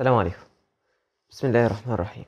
السلام عليكم بسم الله الرحمن الرحيم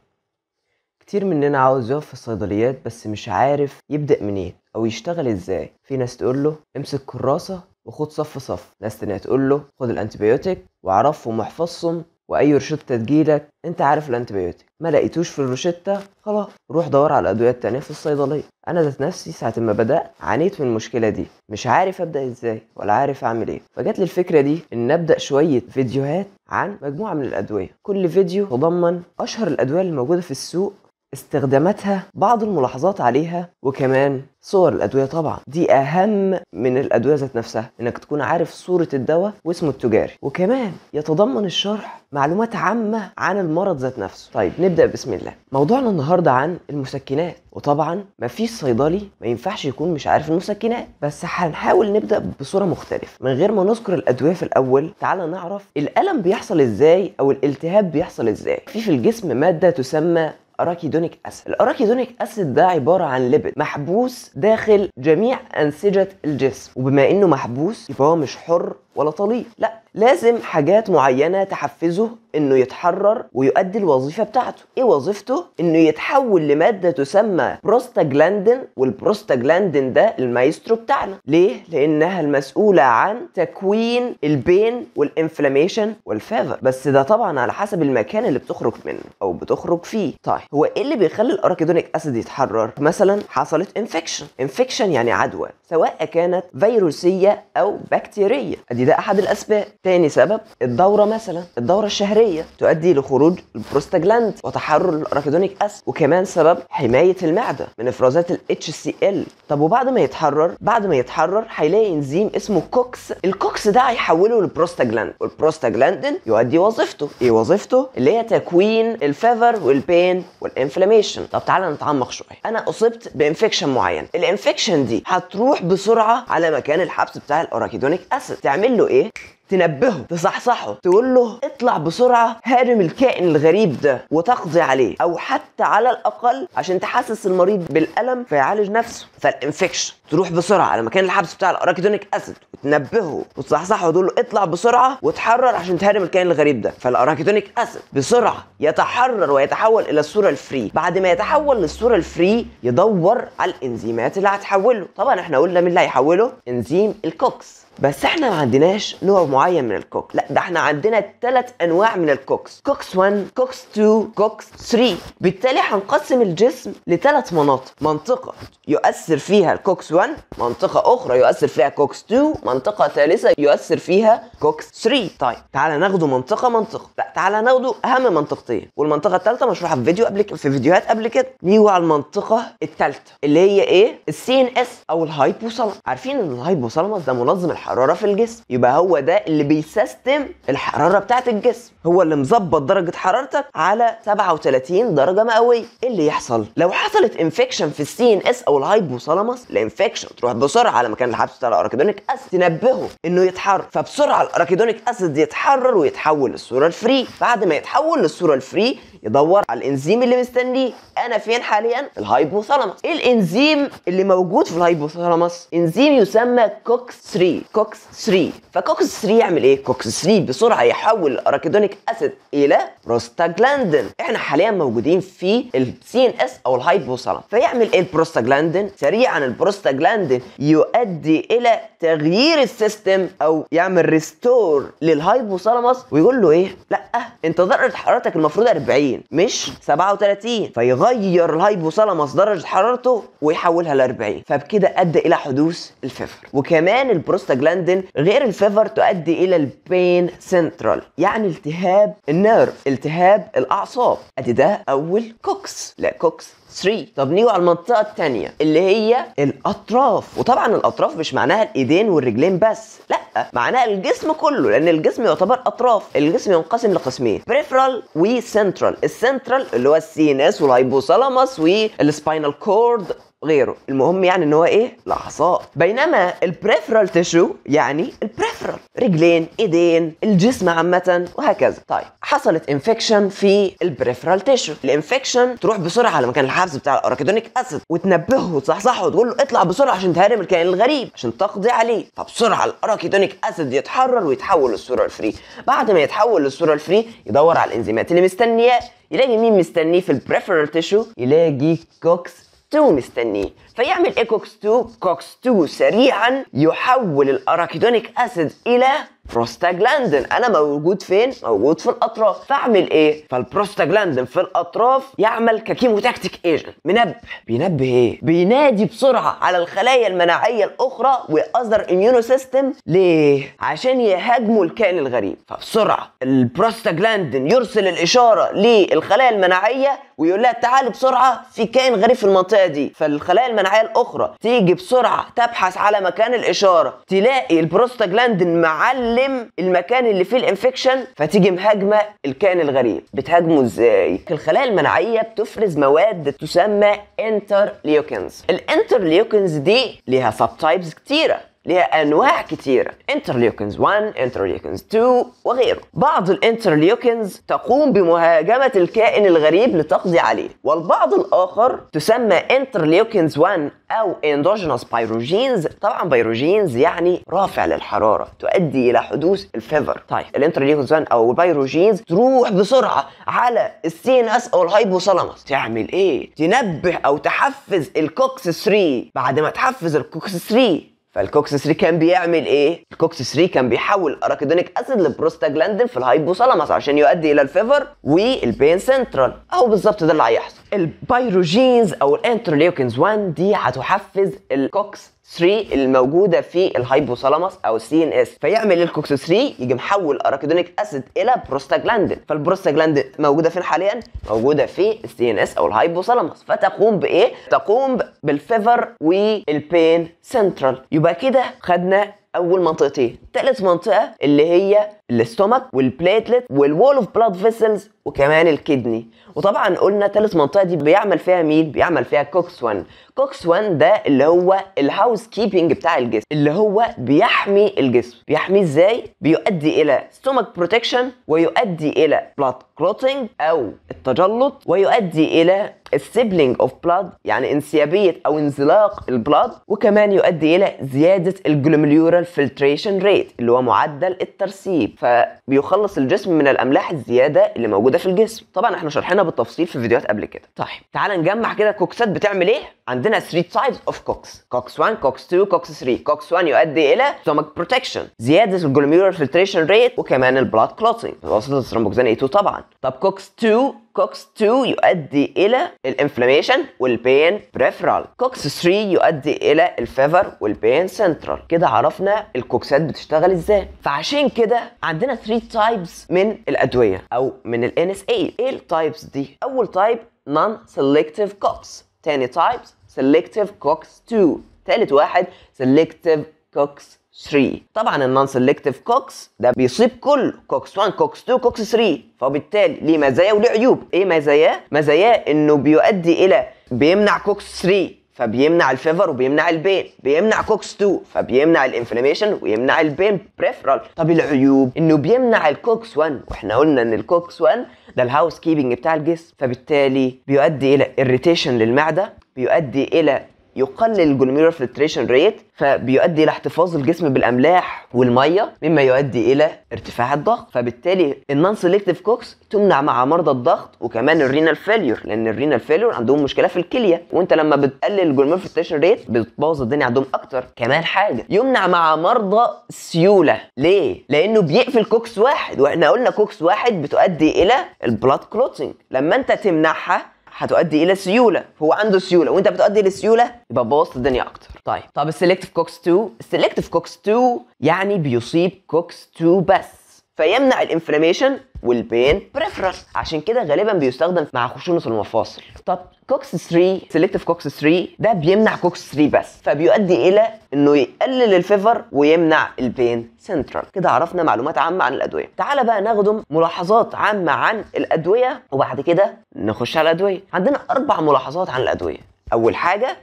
كتير مننا عاوز يقف في الصيدليات بس مش عارف يبدأ منين أو يشتغل إزاي في ناس تقول له امسك كراسة وخد صف صف ناس تانية تقول له خد الانتيبيوتيك وعرفهم واحفظهم وأي روشتة تجيلك أنت عارف الانتيبيوتيك ما لقيتوش في الروشتة خلاص روح دور على الأدوية التانية في الصيدلية أنا ذات نفسي ساعة ما بدأت عانيت من المشكلة دي مش عارف أبدأ إزاي ولا عارف أعمل إيه فجت لي الفكرة دي إن أبدأ شوية فيديوهات عن مجموعة من الأدوية كل فيديو تضمن أشهر الأدوية الموجوده في السوق استخداماتها بعض الملاحظات عليها وكمان صور الادويه طبعا دي اهم من الادويه ذات نفسها انك تكون عارف صوره الدواء واسمه التجاري وكمان يتضمن الشرح معلومات عامه عن المرض ذات نفسه طيب نبدا بسم الله موضوعنا النهارده عن المسكنات وطبعا مفيش صيدلي ما ينفعش يكون مش عارف المسكنات بس هنحاول نبدا بصوره مختلفه من غير ما نذكر الادويه في الاول تعال نعرف الالم بيحصل ازاي او الالتهاب بيحصل ازاي في في الجسم ماده تسمى اراكيدونيك اسيد الاراكيدونيك اسيد ده عباره عن ليبيد محبوس داخل جميع انسجه الجسم وبما انه محبوس هو مش حر ولا طليق لا لازم حاجات معينه تحفزه انه يتحرر ويؤدي الوظيفه بتاعته ايه وظيفته انه يتحول لماده تسمى بروستاجلاندين والبروستاجلاندين ده المايسترو بتاعنا ليه لانها المسؤوله عن تكوين البين والانفلاميشن والفيفر بس ده طبعا على حسب المكان اللي بتخرج منه او بتخرج فيه طيب هو ايه اللي بيخلي الاراكيدونيك اسيد يتحرر مثلا حصلت انفكشن انفكشن يعني عدوى سواء كانت فيروسيه او بكتيريه ادي ده احد الاسباب تاني سبب الدورة مثلا الدورة الشهرية تؤدي لخروج البروستاجلاند وتحرر الاراكيدونيك أس وكمان سبب حماية المعدة من إفرازات ال HCl طب وبعد ما يتحرر بعد ما يتحرر هيلاقي انزيم اسمه كوكس الكوكس ده هيحوله للبروستاجلاند والبروستاجلاند يؤدي وظيفته ايه وظيفته اللي هي تكوين الفيفر والبين والانفلاميشن طب تعالى نتعمق شويه انا اصبت بانفكشن معين الانفكشن دي هتروح بسرعه على مكان الحبس بتاع الأراكيدونيك اسيد تعمل له ايه تنبهه تصحصحه تقول له اطلع بسرعه هارم الكائن الغريب ده وتقضي عليه او حتى على الاقل عشان تحسس المريض بالالم فيعالج نفسه فالانفكشن تروح بسرعه على مكان الحبس بتاع الاراكيدونيك اسيد وتنبهه وتصحصحه وتقول له اطلع بسرعه وتحرر عشان تهارم الكائن الغريب ده فالاراكيدونيك اسيد بسرعه يتحرر ويتحول الى الصوره الفري بعد ما يتحول للصوره الفري يدور على الانزيمات اللي هتحوله طبعا احنا قلنا مين اللي هيحوله انزيم الكوكس بس احنا ما عندناش نوع معين من الكوك لا ده احنا عندنا ثلاث انواع من الكوكس كوكس 1 كوكس 2 كوكس 3 بالتالي هنقسم الجسم لثلاث مناطق منطقه يؤثر فيها الكوكس 1 منطقه اخرى يؤثر فيها كوكس 2 منطقه ثالثه يؤثر فيها كوكس 3 طيب تعالى ناخده منطقه منطقه لا تعالى ناخده اهم منطقتين والمنطقه الثالثه مشروحه في فيديو قبل كده في فيديوهات قبل كده نيجي على المنطقه الثالثه اللي هي ايه السي ان اس او الهايبوثالامس عارفين ان الهايبوثالامس ده منظم الحركة. الحراره في الجسم يبقى هو ده اللي بيسيستم الحراره بتاعه الجسم هو اللي مظبط درجه حرارتك على 37 درجه مئويه ايه اللي يحصل لو حصلت انفكشن في السي ان اس او الهايبوثالاموس الانفكشن تروح بسرعه على مكان الحبس بتاع الاراكيدونيك اسيد تنبهه انه يتحرر فبسرعه الاراكيدونيك اسيد يتحرر ويتحول للصوره الفري بعد ما يتحول للصوره الفري يدور على الانزيم اللي مستنيه انا فين حاليا الهايبوثالامس ايه الانزيم اللي موجود في الهايبوثالامس انزيم يسمى كوكس 3 كوكس 3 فكوكس 3 يعمل ايه كوكس 3 بسرعه يحول الاراكيدونيك اسيد الى بروستاجلاندين احنا حاليا موجودين في السي ان اس او الهايبوثالامس فيعمل ايه البروستاجلاندين سريعا البروستاجلاندين يؤدي الى تغيير السيستم او يعمل ريستور للهايبوثالامس ويقول له ايه لا انت درجه حرارتك المفروض 40 30 مش 37 فيغير الهايبوثالاموس درجه حرارته ويحولها ل 40 فبكده ادى الى حدوث الفيفر وكمان البروستاجلاندين غير الفيفر تؤدي الى البين سنترال يعني التهاب النيرف التهاب الاعصاب ادي ده اول كوكس لا كوكس 3 طب نيجي على المنطقه الثانيه اللي هي الاطراف وطبعا الاطراف مش معناها الايدين والرجلين بس لا معناها الجسم كله لان الجسم يعتبر اطراف الجسم ينقسم لقسمين بريفرال وسنترال السنترال اللي هو اس والهايبوثالاموس والسباينال كورد غيره المهم يعني ان هو ايه الاعصاء بينما البريفرال تشو يعني البريفرال رجلين ايدين الجسم عامه وهكذا طيب حصلت انفكشن في البريفرال تشو الانفكشن تروح بسرعه على مكان الحبس بتاع الاراكيدونيك اسيد وتنبهه وتصحصحه وتقول له اطلع بسرعه عشان تهرم الكائن الغريب عشان تقضي عليه فبسرعه الاراكيدونيك اسيد يتحرر ويتحول للسورال الفري بعد ما يتحول للسورال الفري يدور على الانزيمات اللي مستنياه يلاقي مين مستنيه في البريفرال تشو يلاقي كوكس 2 مستنيه فيعمل ايكوكس 2 كوكس 2 سريعا يحول الاراكيدونيك اسيد الى بروستاجلاندين انا موجود فين موجود في الاطراف فاعمل ايه فالبروستاجلاندين في الاطراف يعمل ككيموتاكتيك ايجنت منبه بينبه ايه بينادي بسرعه على الخلايا المناعيه الاخرى واذر اميونو سيستم ليه عشان يهاجموا الكائن الغريب فبسرعه البروستاجلاندين يرسل الاشاره للخلايا المناعيه ويقول لها تعالي بسرعه في كائن غريب في المنطقه دي فالخلايا المناعيه الاخرى تيجي بسرعه تبحث على مكان الاشاره تلاقي البروستاجلاندين معلم تلم المكان اللي فيه الانفكشن فتيجي مهاجمه الكائن الغريب بتهاجمه ازاي الخلايا المناعيه بتفرز مواد تسمى انترليوكنز الانترليوكنز دي ليها سب تايبس كتيره لها انواع كثيره انترليوكنز 1 انترليوكنز 2 وغيره بعض الانترليوكنز تقوم بمهاجمه الكائن الغريب لتقضي عليه والبعض الاخر تسمى انترليوكنز 1 او اندوجينوس بايروجينز طبعا بايروجينز يعني رافع للحراره تؤدي الى حدوث الفيفر طيب الانترليوكنز 1 او البايروجينز تروح بسرعه على السي ان اس او الهايبوثالاموس تعمل ايه تنبه او تحفز الكوكس 3 بعد ما تحفز الكوكس 3 فالكوكس 3 كان بيعمل ايه؟ الكوكس 3 كان بيحول اراكيدونيك اسيد لبروستاجلاندين في الهايبوثالاموس عشان يؤدي الى الفيفر والبين سنترال اهو بالظبط ده اللي هيحصل. البيروجينز او الانترليوكينز 1 دي هتحفز الكوكس 3 الموجوده في الهايبوثالاموس او السي ان اس فيعمل الكوكس 3 يجي محول اراكيدونيك اسيد الى بروستاجلاندين فالبروستاجلاندين موجوده فين حاليا موجوده في السي ان اس او الهايبوثالاموس فتقوم بايه تقوم بالفيفر والبين سنترال يبقى كده خدنا اول منطقتين ثالث منطقه اللي هي الاستومك والبليتلت والوول اوف بلاد فيسلز وكمان الكدني وطبعا قلنا ثالث منطقه دي بيعمل فيها مين بيعمل فيها كوكس 1 كوكس 1 ده اللي هو الهاوس كيبنج بتاع الجسم اللي هو بيحمي الجسم بيحميه ازاي بيؤدي الى ستومك بروتكشن ويؤدي الى بلاد كلوتنج او التجلط ويؤدي الى السيبلينج اوف بلاد يعني انسيابيه او انزلاق البلاد وكمان يؤدي الى زياده الجلوميريورال فلتريشن ريت اللي هو معدل الترسيب فبيخلص الجسم من الاملاح الزياده اللي موجوده موجوده في الجسم طبعا احنا شرحنا بالتفصيل في فيديوهات قبل كده طيب تعال نجمع كده كوكسات بتعمل ايه عندنا 3 تايبس اوف كوكس كوكس 1 كوكس 2 كوكس 3 كوكس 1 يؤدي الى ستومك بروتكشن زياده الجلوميرولار فلتريشن ريت وكمان البلاد كلوتنج وسط الثرمبوكسان اي 2 طبعا طب كوكس 2 كوكس 2 يؤدي الى الانفلاميشن والبين بريفرال كوكس 3 يؤدي الى الفيفر والبين سنترال كده عرفنا الكوكسات بتشتغل ازاي فعشان كده عندنا 3 تايبس من الادويه او من الان اس اي ايه التايبس دي اول تايب نون سيلكتيف كوكس تاني تايب سيلكتيف كوكس 2 ثالث واحد سيلكتيف كوكس 3 طبعا النون سيلكتيف كوكس ده بيصيب كله كوكس 1 كوكس 2 كوكس 3 فبالتالي ليه مزايا وليه عيوب ايه مزاياه مزاياه انه بيؤدي الى بيمنع كوكس 3 فبيمنع الفيفر وبيمنع البين بيمنع كوكس 2 فبيمنع الانفلاميشن ويمنع البين بريفرال طب العيوب انه بيمنع الكوكس 1 واحنا قلنا ان الكوكس 1 ده الهاوس كيبنج بتاع الجسم فبالتالي بيؤدي الى اريتيشن للمعده بيؤدي الى يقلل الجلوميرولار فلتريشن ريت فبيؤدي الى احتفاظ الجسم بالاملاح والميه مما يؤدي الى ارتفاع الضغط فبالتالي النون سيلكتيف كوكس تمنع مع مرضى الضغط وكمان الرينال فيليور لان الرينال فيليور عندهم مشكله في الكليه وانت لما بتقلل الجلوميرولار فلتريشن ريت بتبوظ الدنيا عندهم اكتر كمان حاجه يمنع مع مرضى السيوله ليه لانه بيقفل كوكس واحد واحنا قلنا كوكس واحد بتؤدي الى البلاد كلوتنج لما انت تمنعها هتؤدي الى سيوله هو عنده سيوله وانت بتؤدي للسيوله يبقى بوظت الدنيا اكتر طيب طب السلكتيف كوكس 2 السلكتيف كوكس 2 يعني بيصيب كوكس 2 بس فيمنع الانفلاميشن والبين بريفرنس عشان كده غالبا بيستخدم مع خشونه المفاصل طب كوكس 3 سيلكتيف كوكس 3 ده بيمنع كوكس 3 بس فبيؤدي الى انه يقلل الفيفر ويمنع البين سنترال كده عرفنا معلومات عامه عن الادويه تعالى بقى ناخد ملاحظات عامه عن الادويه وبعد كده نخش على الادويه عندنا اربع ملاحظات عن الادويه اول حاجه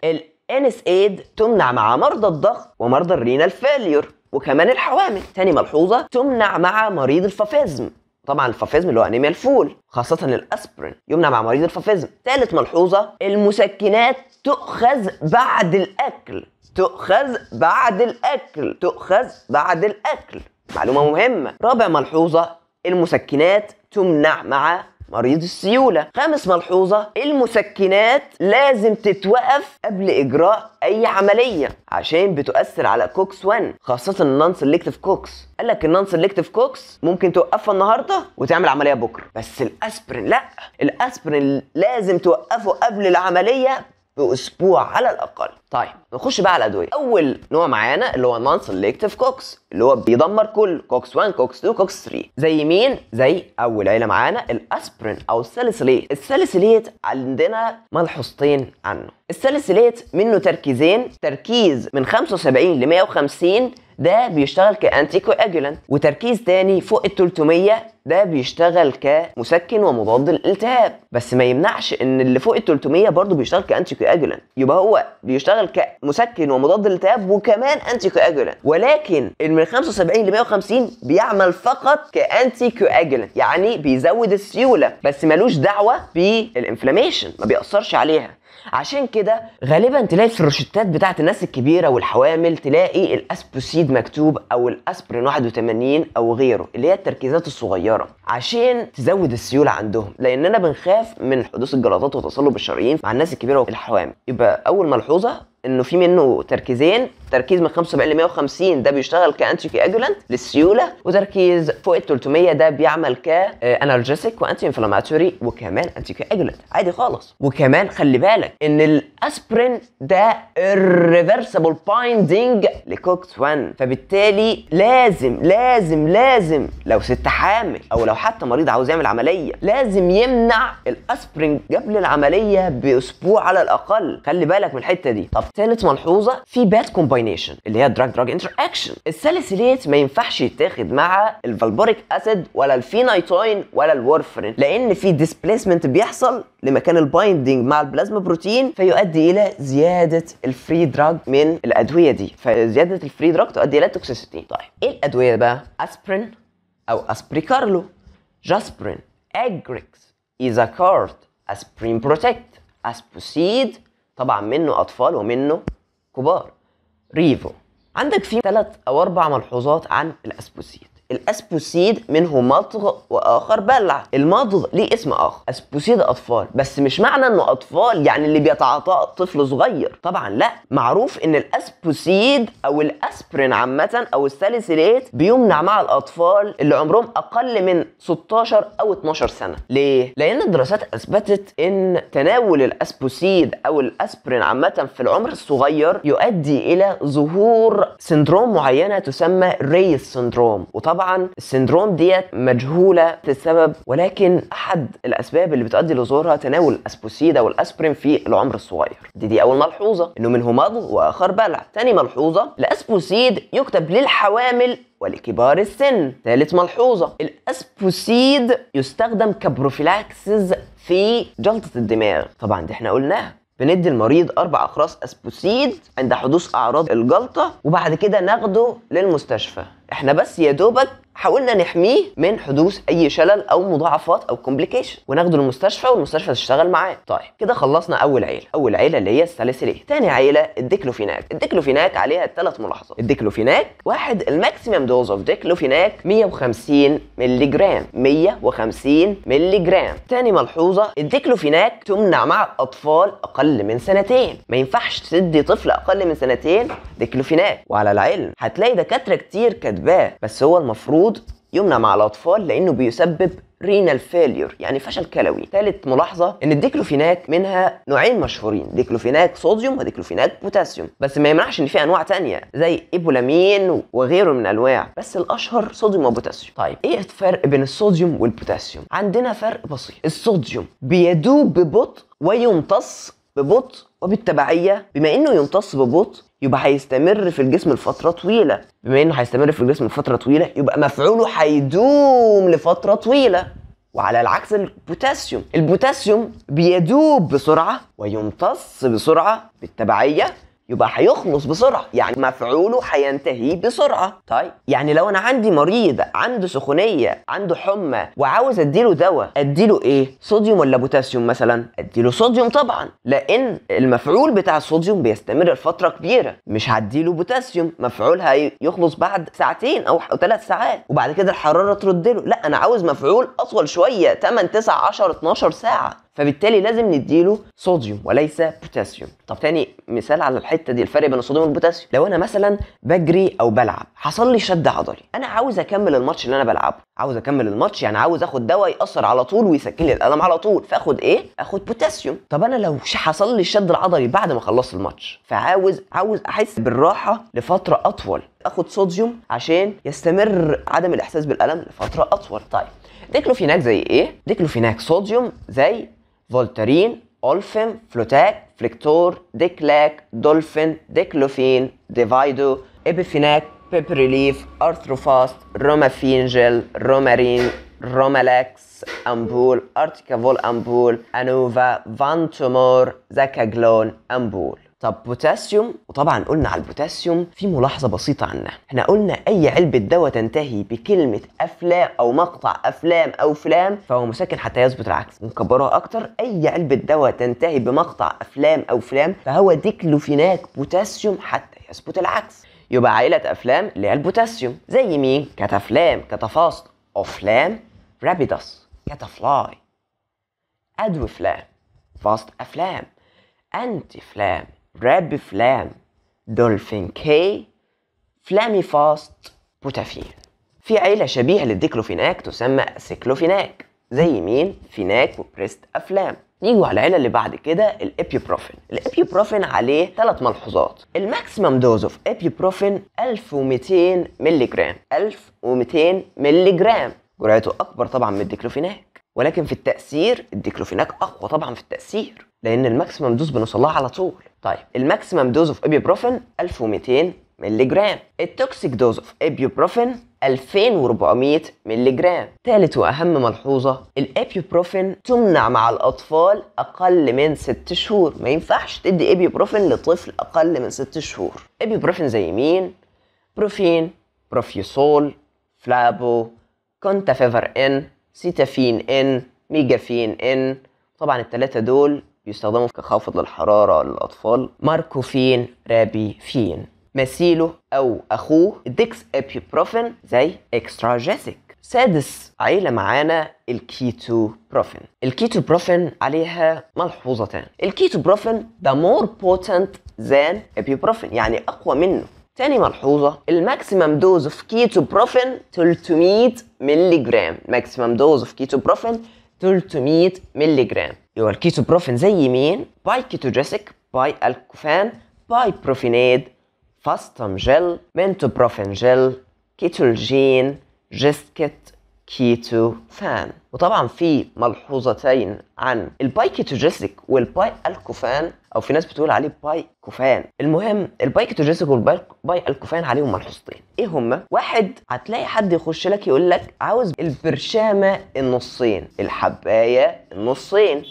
ايد تمنع مع مرضى الضغط ومرضى الرينال فيليور وكمان الحوامل تاني ملحوظه تمنع مع مريض الفافيزم طبعا الفافيزم اللي هو انيميا الفول خاصة الاسبرين يمنع مع مريض الفافيزم ثالث ملحوظة المسكنات تؤخذ بعد الاكل تؤخذ بعد الاكل تؤخذ بعد الاكل معلومة مهمة رابع ملحوظة المسكنات تمنع مع مريض السيولة خامس ملحوظة المسكنات لازم تتوقف قبل إجراء أي عملية عشان بتؤثر على كوكس 1 خاصة النون سيلكتيف كوكس قال لك النون سيلكتيف كوكس ممكن توقفها النهارده وتعمل عملية بكرة بس الأسبرين لا الأسبرين لازم توقفه قبل العملية باسبوع على الاقل طيب نخش بقى على الادويه اول نوع معانا اللي هو نون سيلكتيف كوكس اللي هو بيدمر كل كوكس 1 كوكس 2 كوكس 3 زي مين زي اول عيله معانا الاسبرين او السلسليت السلسليت عندنا ملحوظتين عنه السلسليت منه تركيزين تركيز من 75 ل 150 ده بيشتغل كانتي كواجولانت وتركيز تاني فوق ال 300 ده بيشتغل كمسكن ومضاد للالتهاب بس ما يمنعش ان اللي فوق ال 300 برضه بيشتغل كانتي كواجولانت يبقى هو بيشتغل كمسكن ومضاد للالتهاب وكمان انتي كواجولانت ولكن من 75 ل 150 بيعمل فقط كانتي كواجلنت يعني بيزود السيوله بس ملوش دعوه بالانفلاميشن ما بيأثرش عليها عشان كده غالبا تلاقي في الروشتات بتاعت الناس الكبيره والحوامل تلاقي الاسبوسيد مكتوب او الاسبرين 81 او غيره اللي هي التركيزات الصغيره عشان تزود السيوله عندهم لاننا بنخاف من حدوث الجلطات وتصلب الشرايين مع الناس الكبيره والحوامل يبقى اول ملحوظه انه في منه تركيزين تركيز من 75 ل 150 ده بيشتغل كانتي كواجولانت للسيوله وتركيز فوق ال 300 ده بيعمل انالجيسيك وانتي انفلاماتوري وكمان انتي كواجولانت عادي خالص وكمان خلي بالك ان الاسبرين ده الريفرسبل بايندنج لكوكس 1 فبالتالي لازم لازم لازم لو ست حامل او لو حتى مريض عاوز يعمل عمليه لازم يمنع الاسبرين قبل العمليه باسبوع على الاقل خلي بالك من الحته دي طب ثالث ملحوظه في باد كومباينيشن اللي هي دراج دراج انتر اكشن الساليسيليت ما ينفعش يتاخد مع الفالبوريك اسيد ولا الفينايتوين ولا الورفرين لان في ديسبليسمنت بيحصل لمكان البايندنج مع البلازما بروتين فيؤدي الى زياده الفري دراج من الادويه دي فزياده الفري دراج تؤدي الى توكسيسيتي طيب ايه الادويه بقى اسبرين او اسبريكارلو جاسبرين اجريكس ايزاكارد اسبرين بروتكت اسبوسيد طبعا منه اطفال ومنه كبار ريفو عندك فيه ثلاث او اربع ملحوظات عن الاسبوسيس الاسبوسيد منه مضغ واخر بلع المضغ ليه اسم اخر اسبوسيد اطفال بس مش معنى انه اطفال يعني اللي بيتعاطاه طفل صغير طبعا لا معروف ان الاسبوسيد او الاسبرين عامه او الساليسيليت بيمنع مع الاطفال اللي عمرهم اقل من 16 او 12 سنه ليه لان الدراسات اثبتت ان تناول الاسبوسيد او الاسبرين عامه في العمر الصغير يؤدي الى ظهور سندروم معينه تسمى ريس سندروم وطبعا طبعا السندروم ديت مجهوله السبب ولكن احد الاسباب اللي بتؤدي لظهورها تناول الاسبوسيد او الاسبرين في العمر الصغير دي دي اول ملحوظه انه منه مضغ واخر بلع تاني ملحوظه الاسبوسيد يكتب للحوامل ولكبار السن ثالث ملحوظة الأسبوسيد يستخدم كبروفيلاكسز في جلطة الدماغ طبعا دي احنا قلناها بندي المريض اربع اقراص اسبوسيد عند حدوث اعراض الجلطه وبعد كده ناخده للمستشفى احنا بس يا دوبك حاولنا نحميه من حدوث اي شلل او مضاعفات او كومبليكيشن وناخده للمستشفى والمستشفى تشتغل معاه طيب كده خلصنا اول عيله اول عيله اللي هي الساليسيليه تاني عيله الديكلوفيناك الديكلوفيناك عليها ثلاث ملاحظات الديكلوفيناك واحد الماكسيمم دوز اوف ديكلوفيناك 150 مللي جرام 150 مللي جرام تاني ملحوظه الديكلوفيناك تمنع مع الاطفال اقل من سنتين ما ينفعش تدي طفل اقل من سنتين ديكلوفيناك وعلى العلم هتلاقي دكاتره كتير كاتباه بس هو المفروض المفروض يمنع مع الأطفال لأنه بيسبب رينال فيلير يعني فشل كلوي ثالث ملاحظه ان الديكلوفيناك منها نوعين مشهورين ديكلوفيناك صوديوم وديكلوفيناك بوتاسيوم بس ما يمنعش ان في انواع تانية زي ايبولامين وغيره من الانواع بس الاشهر صوديوم وبوتاسيوم طيب ايه الفرق بين الصوديوم والبوتاسيوم عندنا فرق بسيط الصوديوم بيدوب ببطء ويمتص ببطء وبالتبعية بما انه يمتص ببطء يبقى هيستمر في الجسم لفترة طويلة بما انه هيستمر في الجسم لفترة طويلة يبقى مفعوله هيدوم لفترة طويلة وعلى العكس البوتاسيوم البوتاسيوم بيدوب بسرعة ويمتص بسرعة بالتبعية يبقى هيخلص بسرعه يعني مفعوله هينتهي بسرعه طيب يعني لو انا عندي مريض عنده سخونيه عنده حمى وعاوز اديله دواء اديله ايه صوديوم ولا بوتاسيوم مثلا اديله صوديوم طبعا لان المفعول بتاع الصوديوم بيستمر لفتره كبيره مش هديله بوتاسيوم مفعول هيخلص بعد ساعتين او ثلاث ساعات وبعد كده الحراره ترد له لا انا عاوز مفعول اطول شويه 8 9 10 12 ساعه فبالتالي لازم نديله صوديوم وليس بوتاسيوم طب تاني مثال على الحته دي الفرق بين الصوديوم والبوتاسيوم لو انا مثلا بجري او بلعب حصل لي شد عضلي انا عاوز اكمل الماتش اللي انا بلعبه عاوز اكمل الماتش يعني عاوز اخد دواء ياثر على طول ويسكن لي الالم على طول فاخد ايه اخد بوتاسيوم طب انا لو حصل لي الشد العضلي بعد ما خلصت الماتش فعاوز عاوز احس بالراحه لفتره اطول اخد صوديوم عشان يستمر عدم الاحساس بالالم لفتره اطول طيب ديكلوفيناك زي ايه ديكلوفيناك صوديوم زي فولترين أولفين فلوتاك فليكتور ديكلاك دولفين ديكلوفين ديفايدو إبيفيناك بيبريليف أرثروفاست رومافينجل رومارين رومالاكس أمبول أرتيكافول أمبول أنوفا فانتومور زاكاجلون أمبول طب بوتاسيوم وطبعا قلنا على البوتاسيوم في ملاحظه بسيطه عنها احنا قلنا اي علبه دواء تنتهي بكلمه افلام او مقطع افلام او فلام فهو مسكن حتى يثبت العكس نكبرها اكتر اي علبه دواء تنتهي بمقطع افلام او فلام فهو ديكلوفيناك بوتاسيوم حتى يثبت العكس يبقى عائله افلام اللي هي البوتاسيوم زي مين كتافلام كتفاصل افلام رابيدس كتافلاي ادوفلام فاست افلام انتي فلام راب فلام دولفين كي فلامي فاست بوتافين في عيلة شبيهة للديكلوفيناك تسمى سيكلوفيناك زي مين؟ فيناك وبريست أفلام نيجوا على العيله اللي بعد كده الابيبروفين الابيبروفين عليه ثلاث ملحوظات الماكسيمم دوز اوف ابيبروفين 1200 مللي جرام 1200 مللي جرام جرعته اكبر طبعا من الديكلوفيناك ولكن في التاثير الديكلوفيناك اقوى طبعا في التاثير لان الماكسيمم دوز بنوصلها على طول طيب الماكسيمم دوز اوف ايبيبروفين 1200 مللي جرام التوكسيك دوز اوف ايبيبروفين 2400 مللي جرام ثالث واهم ملحوظه الايبوبروفين تمنع مع الاطفال اقل من 6 شهور ما ينفعش تدي ايبوبروفين لطفل اقل من 6 شهور ايبوبروفين زي مين بروفين بروفيسول فلابو كونتافيفر ان سيتافين ان ميجافين ان طبعا الثلاثه دول بيستخدموا كخافض للحرارة للأطفال ماركوفين رابيفين مثيله أو أخوه ديكس أبيبروفين زي إكستراجيسيك سادس عيلة معانا الكيتو بروفين الكيتو بروفين عليها ملحوظتان الكيتو بروفين ده مور بوتنت ذان ابيبروفين يعني أقوى منه تاني ملحوظة الماكسيمم دوز اوف كيتو بروفين 300 ملي جرام ماكسيمم دوز اوف كيتو بروفين 300 ملي جرام اللي هو الكيتوبروفين زي مين؟ باي كيتوجيسيك باي الكوفان باي بروفينيد فاستم جل منتوبروفين جل كيتولجين جيسكت كيتو فان وطبعا في ملحوظتين عن الباي كيتوجيسيك والباي الكوفان او في ناس بتقول عليه باي كوفان المهم الباي كيتوجيسيك والباي الكوفان عليهم ملحوظتين ايه هما واحد هتلاقي حد يخش لك يقول لك عاوز البرشامه النصين الحبايه النصين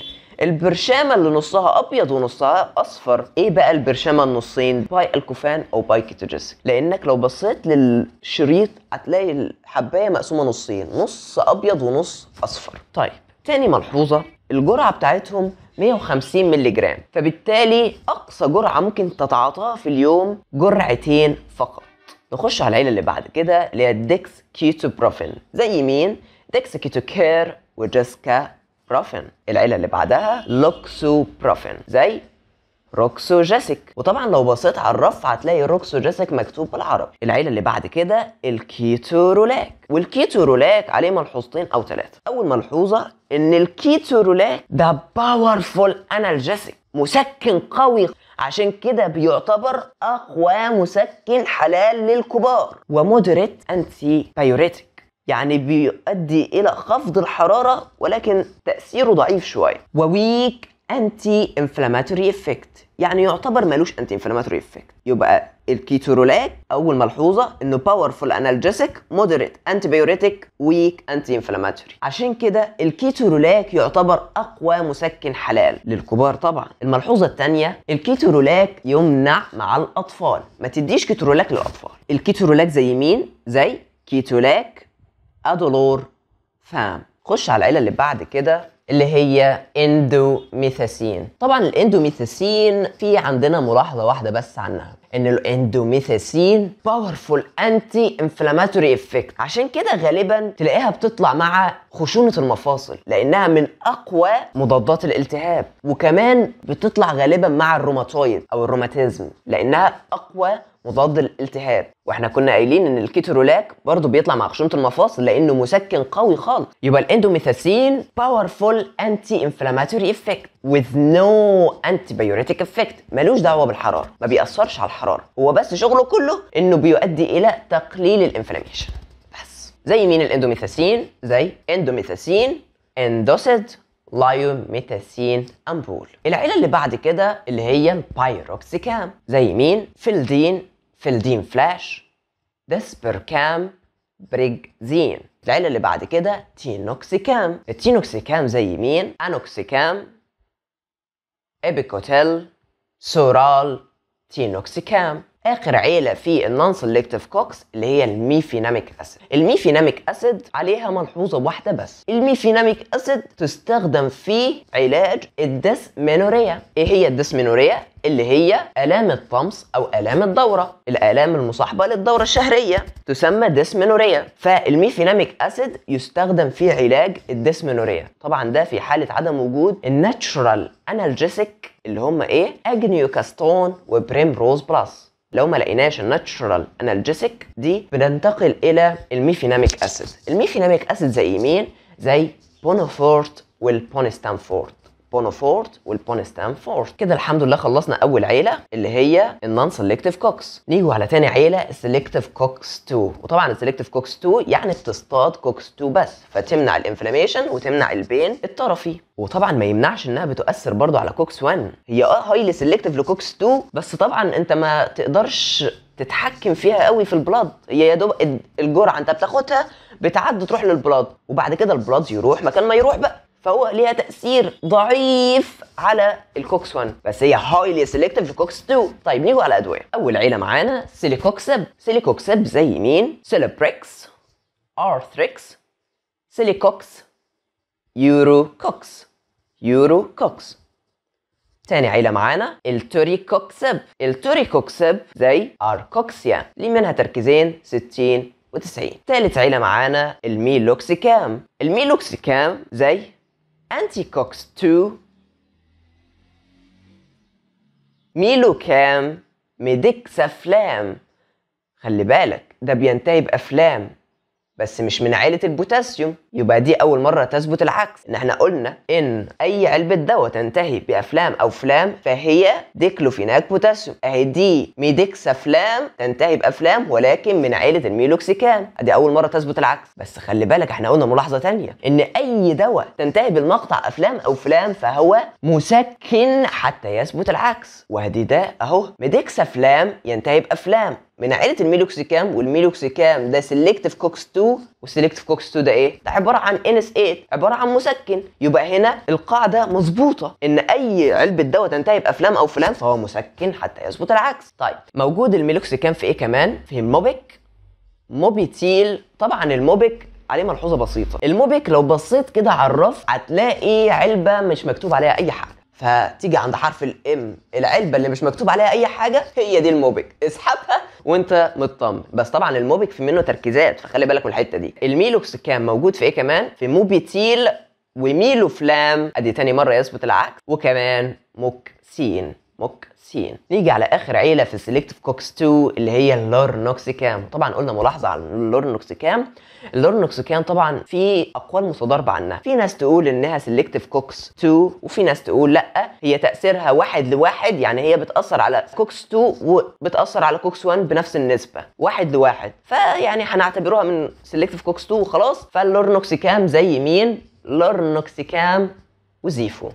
البرشامه اللي نصها ابيض ونصها اصفر ايه بقى البرشامه النصين باي الكوفان او باي كيتوجيسيك لانك لو بصيت للشريط هتلاقي الحبايه مقسومه نصين نص ابيض ونص اصفر طيب تاني ملحوظه الجرعه بتاعتهم 150 مللي جرام فبالتالي اقصى جرعه ممكن تتعاطاها في اليوم جرعتين فقط نخش على العيله اللي بعد كده اللي هي الدكس كيتو بروفين زي مين دكس كيتو كير وجيسكا بروفين العيله اللي بعدها لوكسوبروفين زي روكسوجاسيك وطبعا لو بصيت على الرف هتلاقي روكسوجاسيك مكتوب بالعربي العيله اللي بعد كده الكيتورولاك والكيتورولاك عليه ملحوظتين او ثلاثه اول ملحوظه ان الكيتورولاك ده باورفول انالجيسيك مسكن قوي عشان كده بيعتبر اقوى مسكن حلال للكبار ومودريت انتي بايوريتيك يعني بيؤدي الى خفض الحراره ولكن تاثيره ضعيف شويه وويك انتي انفلاماتوري افكت يعني يعتبر ملوش انتي انفلاماتوري افكت يبقى الكيتورولات اول ملحوظه انه باورفول انالجيسيك مودريت انتي بايوريتيك ويك انتي انفلاماتوري عشان كده الكيتورولاك يعتبر اقوى مسكن حلال للكبار طبعا الملحوظه الثانيه الكيتورولاك يمنع مع الاطفال ما تديش كيتورولاك للاطفال الكيتورولاك زي مين زي كيتولاك ادولور فام خش على العيله اللي بعد كده اللي هي اندوميثاسين طبعا الاندوميثاسين في عندنا ملاحظه واحده بس عنها ان الاندوميثاسين باورفول انتي انفلاماتوري افكت عشان كده غالبا تلاقيها بتطلع مع خشونه المفاصل لانها من اقوى مضادات الالتهاب وكمان بتطلع غالبا مع الروماتويد او الروماتيزم لانها اقوى مضاد للالتهاب واحنا كنا قايلين ان الكيترولاك برضه بيطلع مع خشونه المفاصل لانه مسكن قوي خالص يبقى الاندوميثاسين باورفول انتي انفلاماتوري افكت نو انتي antibiotic افكت ملوش دعوه بالحراره ما بيأثرش على الحراره هو بس شغله كله انه بيؤدي الى تقليل الانفلاميشن بس زي مين الاندوميثاسين زي اندوميثاسين اندوسيد لايوميتاسين أمبول العيلة اللي بعد كده اللي هي البايروكسيكام زي مين؟ فيلدين فيلدين فلاش ديسبركام بريجزين العيلة اللي بعد كده تينوكسيكام التينوكسيكام زي مين؟ أنوكسيكام إبيكوتيل سورال تينوكسيكام اخر عيله في النون سيلكتيف كوكس اللي هي الميفيناميك اسيد الميفيناميك اسيد عليها ملحوظه واحده بس الميفيناميك اسيد تستخدم في علاج الديسمينوريا ايه هي الديسمينوريا اللي هي آلام الطمس أو آلام الدورة الآلام المصاحبة للدورة الشهرية تسمى ديسمينوريا فالميفيناميك أسيد يستخدم في علاج الديسمينوريا طبعا ده في حالة عدم وجود الناتشرال أنالجيسيك اللي هم إيه أجنيوكاستون وبريمروز بلس لو ما لقيناش الناتشرال انالجيسيك دي بننتقل الى الميفيناميك اسيد الميفيناميك اسيد زي مين زي بونوفورت والبونستانفورت بونوفورت والبونستانفورت كده الحمد لله خلصنا اول عيله اللي هي النون سيلكتيف كوكس نيجي على تاني عيله السيلكتيف كوكس 2 وطبعا السيلكتيف كوكس 2 يعني بتصطاد كوكس 2 بس فتمنع الانفلاميشن وتمنع البين الطرفي وطبعا ما يمنعش انها بتؤثر برضو على كوكس 1 هي اه هايلي سيلكتيف لكوكس 2 بس طبعا انت ما تقدرش تتحكم فيها قوي في البلاد هي يا دوب الجرعه انت بتاخدها بتعدي تروح للبلاد وبعد كده البلاد يروح مكان ما يروح بقى فهو ليها تاثير ضعيف على الكوكس 1 بس هي هايلي سيلكتيف لكوكس 2 طيب نيجي على ادويه اول عيله معانا سيليكوكسب سيليكوكسب زي مين سيلبريكس ارثريكس سيليكوكس يورو كوكس تاني عيلة معانا التوريكوكسب التوريكوكسب زي اركوكسيا ليه منها تركيزين 60 و90 تالت عيلة معانا الميلوكسيكام الميلوكسيكام زي Anticox 2 ميلو كام ميديكس افلام خلي بالك ده بينتهي بافلام بس مش من عائله البوتاسيوم يبقى دي اول مره تثبت العكس ان احنا قلنا ان اي علبه دواء تنتهي بافلام او فلام فهي ديكلوفيناك بوتاسيوم اهي دي افلام تنتهي بافلام ولكن من عائله الميلوكسيكان ادي اول مره تثبت العكس بس خلي بالك احنا قلنا ملاحظه ثانيه ان اي دواء تنتهي بالمقطع افلام او فلام فهو مسكن حتى يثبت العكس وهدي ده اهو افلام ينتهي بافلام من عائله الميلوكسيكام والميلوكسيكام ده سيلكتف كوكس 2 والسيلكتيف كوكس 2 ده ايه ده عباره عن انس 8 عباره عن مسكن يبقى هنا القاعده مظبوطه ان اي علبه دواء تنتهي بافلام او فلام فهو مسكن حتى يثبت العكس طيب موجود الميلوكسيكام في ايه كمان في الموبيك موبيتيل طبعا الموبيك عليه ملحوظه بسيطه الموبيك لو بصيت كده على الرف هتلاقي علبه مش مكتوب عليها اي حاجه فتيجي عند حرف الام العلبه اللي مش مكتوب عليها اي حاجه هي دي الموبيك اسحبها وانت مطمن بس طبعا الموبيك في منه تركيزات فخلي بالك من الحته دي الميلوكس كان موجود في ايه كمان في موبيتيل وميلوفلام ادي تاني مره يثبت العكس وكمان موكسين موكسين نيجي على اخر عيله في سيلكتيف كوكس 2 اللي هي اللورنوكسيكام طبعا قلنا ملاحظه على اللورنوكسيكام اللورنوكسيكام طبعا في اقوال متضاربه عنها في ناس تقول انها سيلكتيف كوكس 2 وفي ناس تقول لا هي تاثيرها واحد لواحد يعني هي بتاثر على كوكس 2 وبتاثر على كوكس 1 بنفس النسبه واحد لواحد فيعني هنعتبروها من سيلكتيف كوكس 2 وخلاص فاللورنوكسيكام زي مين لورنوكسيكام وزيفو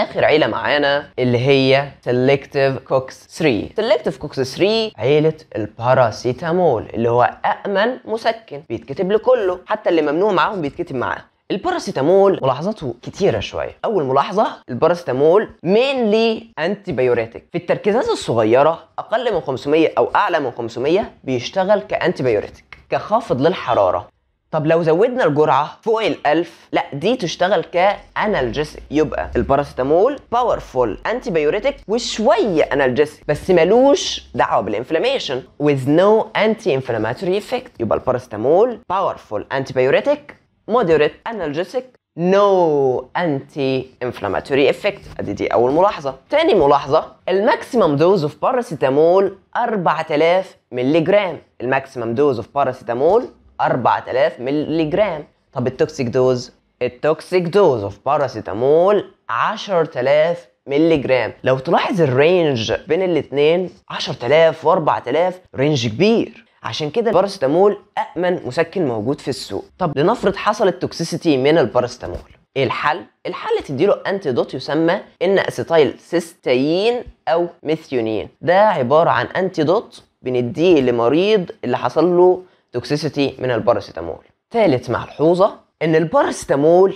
اخر عيله معانا اللي هي سيلكتيف كوكس 3 سيلكتيف كوكس 3 عيله الباراسيتامول اللي هو امن مسكن بيتكتب لكله حتى اللي ممنوع معاهم بيتكتب معاه الباراسيتامول ملاحظاته كتيرة شوية أول ملاحظة الباراسيتامول مينلي انتيبيوريتك في التركيزات الصغيرة أقل من 500 أو أعلى من 500 بيشتغل كأنتيبيوريتك كخافض للحرارة طب لو زودنا الجرعه فوق الألف لا دي تشتغل كانالجيسيك يبقى الباراسيتامول باورفول انتي بايوريتك وشويه انالجيسيك بس ملوش دعوه بالانفلاميشن with no anti inflammatory effect يبقى الباراسيتامول باورفول انتي بايوريتك مودريت انالجيسيك نو انتي inflammatory effect ادي دي اول ملاحظه تاني ملاحظه الماكسيمم دوز اوف باراسيتامول 4000 مللي جرام الماكسيمم دوز اوف باراسيتامول 4000 ملي جرام طب التوكسيك دوز التوكسيك دوز اوف باراسيتامول 10000 ملي جرام لو تلاحظ الرينج بين الاثنين 10000 و4000 رينج كبير عشان كده الباراسيتامول امن مسكن موجود في السوق طب لنفرض حصل التوكسيسيتي من الباراسيتامول ايه الحل؟ الحل تديله انتي دوت يسمى ان اسيتايل سيستايين او ميثيونين ده عباره عن انتي دوت بنديه لمريض اللي حصل له توكسيسيتي من الباراسيتامول ثالث ملحوظة ان الباراسيتامول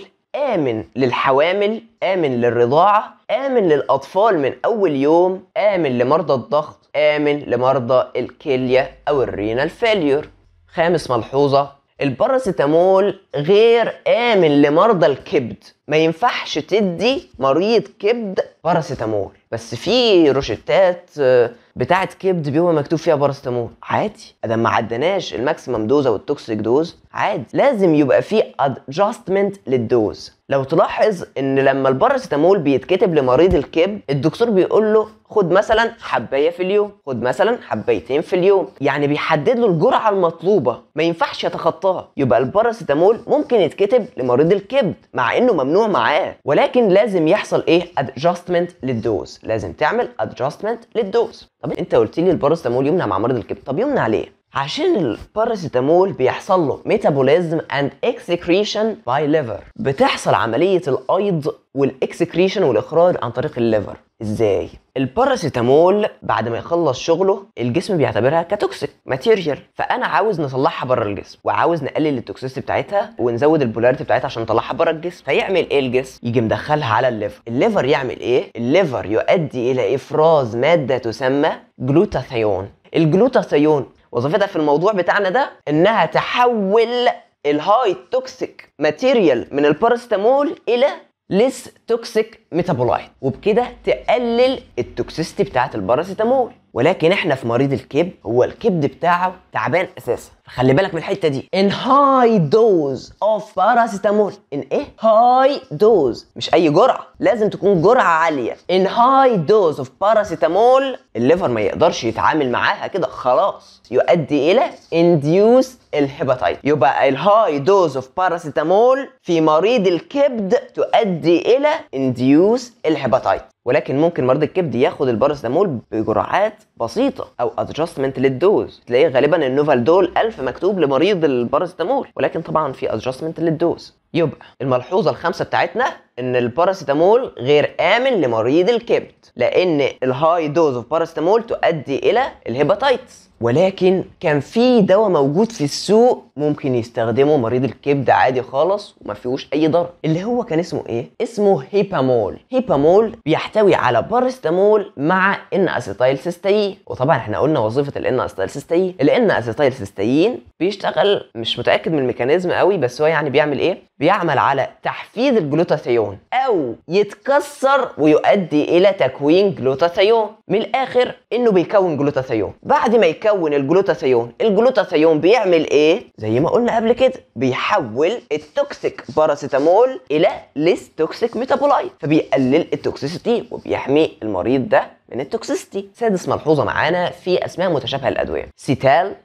آمن للحوامل آمن للرضاعة آمن للأطفال من أول يوم آمن لمرضى الضغط آمن لمرضى الكلية أو الرينال فيليور خامس ملحوظة الباراسيتامول غير آمن لمرضى الكبد ما ينفعش تدي مريض كبد باراسيتامول بس في روشتات آه، بتاعه كبد بيبقى مكتوب فيها باراستامول عادي ده ما عدناش الماكسيمم دوز او التوكسيك دوز عادي لازم يبقى في ادجستمنت للدوز لو تلاحظ ان لما الباراسيتامول بيتكتب لمريض الكبد الدكتور بيقول له خد مثلا حبايه في اليوم خد مثلا حبايتين في اليوم يعني بيحدد له الجرعه المطلوبه ما ينفعش يتخطاها يبقى الباراسيتامول ممكن يتكتب لمريض الكبد مع انه ممنوع معاه ولكن لازم يحصل ايه ادجستمنت للدوز لازم تعمل ادجستمنت للدوز طب انت قلت لي الباراسيتامول يمنع مع مريض الكبد طب يمنع ليه عشان الباراسيتامول بيحصل له ميتابوليزم اند اكسكريشن باي ليفر بتحصل عمليه الايض والاكسكريشن والاخراج عن طريق الليفر ازاي الباراسيتامول بعد ما يخلص شغله الجسم بيعتبرها كتوكسيك ماتيريال فانا عاوز نطلعها بره الجسم وعاوز نقلل التوكسيستي بتاعتها ونزود البولاريتي بتاعتها عشان نطلعها بره الجسم فيعمل ايه الجسم يجي مدخلها على الليفر الليفر يعمل ايه الليفر يؤدي الى افراز ماده تسمى جلوتاثيون الجلوتاثيون وظيفتها في الموضوع بتاعنا ده انها تحول الهاي توكسيك ماتيريال من البارستامول الى ليس توكسيك ميتابولايت وبكده تقلل التوكسيستي بتاعت الباراسيتامول ولكن احنا في مريض الكبد هو الكبد بتاعه تعبان اساسا فخلي بالك من الحته دي ان هاي دوز اوف باراسيتامول ان ايه هاي دوز مش اي جرعه لازم تكون جرعه عاليه ان هاي دوز اوف باراسيتامول الليفر ما يقدرش يتعامل معاها كده خلاص يؤدي الى انديوس الهيباتايت يبقى الهاي دوز اوف باراسيتامول في مريض الكبد تؤدي الى انديوس الهيباتايت ولكن ممكن مرض الكبد ياخد الباراسيتامول بجرعات بسيطه او ادجستمنت للدوز تلاقيه غالبا النوفالدول 1000 مكتوب لمريض الباراسيتامول ولكن طبعا في ادجستمنت للدوز يبقى الملحوظه الخامسه بتاعتنا ان الباراسيتامول غير امن لمريض الكبد لان الهاي دوز اوف باراسيتامول تؤدي الى الهيباتايتس ولكن كان في دواء موجود في السوق ممكن يستخدمه مريض الكبد عادي خالص وما فيهوش اي ضرر اللي هو كان اسمه ايه اسمه هيبامول هيبامول بيحتوي على بارستامول مع ان اسيتايل سيستين وطبعا احنا قلنا وظيفه الان اسيتايل سيستين الان اسيتايل سيستين بيشتغل مش متاكد من الميكانيزم قوي بس هو يعني بيعمل ايه بيعمل على تحفيز الجلوتاثيون او يتكسر ويؤدي الى تكوين جلوتاثيون من الاخر انه بيكون جلوتاثيون بعد ما يكون الجلوتاثيون الجلوتاثيون بيعمل ايه زي ما قلنا قبل كده بيحول التوكسيك باراسيتامول الى ليس توكسيك ميتابولايت فبيقلل التوكسيسيتي وبيحمي المريض ده من التوكسيسيتي سادس ملحوظه معانا في اسماء متشابهه للادويه سيتال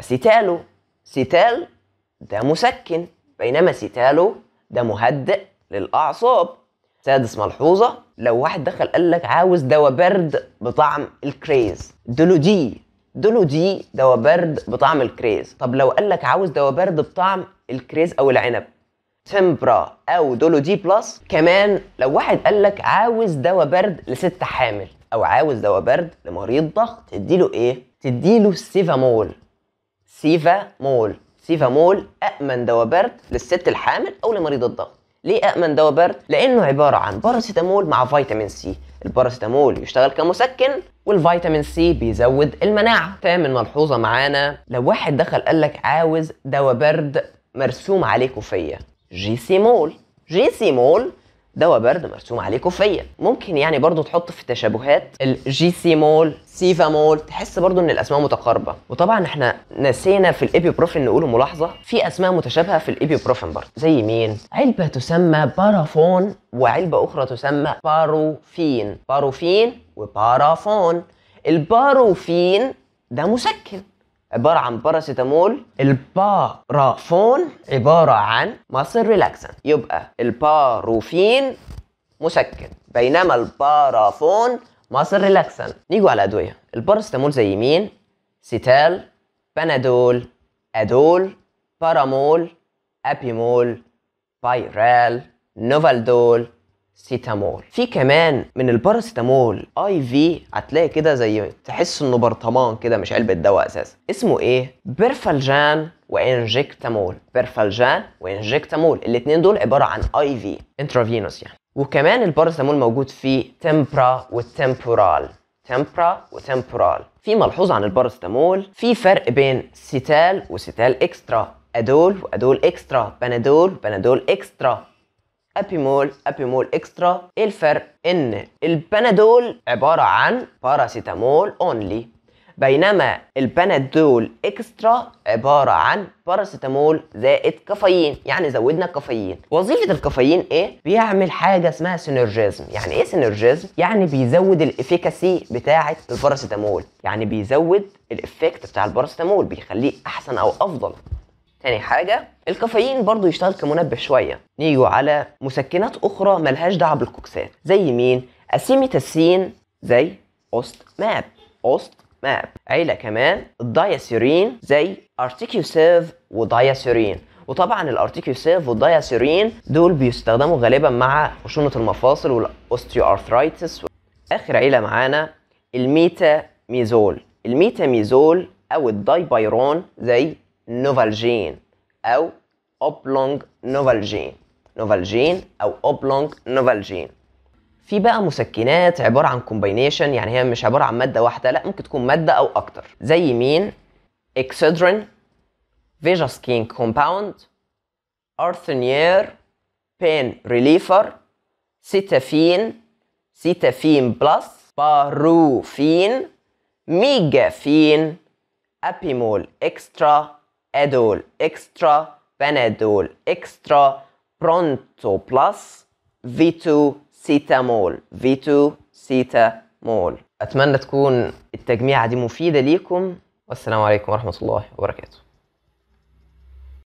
سيتالو سيتال ده مسكن بينما سيتالو ده مهدئ للأعصاب سادس ملحوظة لو واحد دخل قال لك عاوز دواء برد بطعم الكريز دولو دي دولو دي دواء برد بطعم الكريز طب لو قال لك عاوز دواء برد بطعم الكريز او العنب تمبرا او دولو دي بلس كمان لو واحد قال لك عاوز دواء برد لست حامل او عاوز دواء برد لمريض ضغط تديله ايه تديله سيفامول سيفا مول سيفا مول أأمن دواء برد للست الحامل أو لمريض الضغط ليه أأمن دواء برد؟ لأنه عبارة عن باراسيتامول مع فيتامين سي الباراسيتامول يشتغل كمسكن والفيتامين سي بيزود المناعة فمن ملحوظة معانا لو واحد دخل قال لك عاوز دواء برد مرسوم عليه كوفية جي سي مول جي سي مول دواء برد مرسوم عليه كوفيه ممكن يعني برضو تحط في التشابهات الجي سي مول سيفا مول تحس برضو ان الاسماء متقاربه وطبعا احنا نسينا في الابيبروفين نقوله ملاحظه في اسماء متشابهه في الابيبروفين برضو زي مين علبه تسمى بارافون وعلبه اخرى تسمى باروفين باروفين وبارافون الباروفين ده مسكن عبارة عن باراسيتامول البارافون عبارة عن مصدر ريلاكسنت يبقى الباروفين مسكن بينما البارافون مصدر ريلاكسنت نيجوا على الأدوية الباراسيتامول زي مين؟ سيتال بنادول أدول بارامول أبيمول بايرال نوفالدول سيتامول في كمان من الباراسيتامول اي في هتلاقي كده زي تحس انه برطمان كده مش علبه دواء اساسا اسمه ايه بيرفالجان وانجكتامول بيرفالجان وانجكتامول الاثنين دول عباره عن اي في انترافينوس يعني وكمان الباراسيتامول موجود في تمبرا والتمبورال تمبرا وتمبورال في ملحوظ عن الباراسيتامول في فرق بين سيتال وسيتال اكسترا ادول وادول اكسترا بنادول بنادول اكسترا ابيمول ابيمول اكسترا ايه الفرق ان البنادول عباره عن باراسيتامول اونلي بينما البنادول اكسترا عباره عن باراسيتامول زائد كافيين يعني زودنا كافيين وظيفه الكافيين ايه بيعمل حاجه اسمها سينرجيزم يعني ايه سينرجيزم يعني بيزود الافيكاسي بتاعه الباراسيتامول يعني بيزود الافكت بتاع الباراسيتامول بيخليه احسن او افضل تاني حاجة الكافيين برضو يشتغل كمنبه شوية نيجوا على مسكنات أخرى ملهاش دعوة بالكوكسات زي مين؟ أسيميتاسين زي أوست ماب أوست ماب عيلة كمان الداياسيرين زي أرتيكيوسيف ودايسيرين وطبعا الارتيكيوسيف والدايسيرين دول بيستخدموا غالبا مع خشونة المفاصل والاوستيوارثرايتس اخر عيلة معانا الميتاميزول الميتاميزول او الدايبايرون زي نوفالجين أو أوبلونج نوفالجين نوفالجين أو أوبلونج نوفالجين في بقى مسكنات عبارة عن كومباينيشن يعني هي مش عبارة عن مادة واحدة لا ممكن تكون مادة أو أكتر زي مين إكسيدرين فيجاسكين كومباوند أرثنير بين ريليفر سيتافين سيتافين بلس باروفين ميجافين أبيمول إكسترا ادول اكسترا بنادول اكسترا برونتو بلس فيتو سيتامول فيتو سيتامول اتمنى تكون التجميعه دي مفيده ليكم والسلام عليكم ورحمه الله وبركاته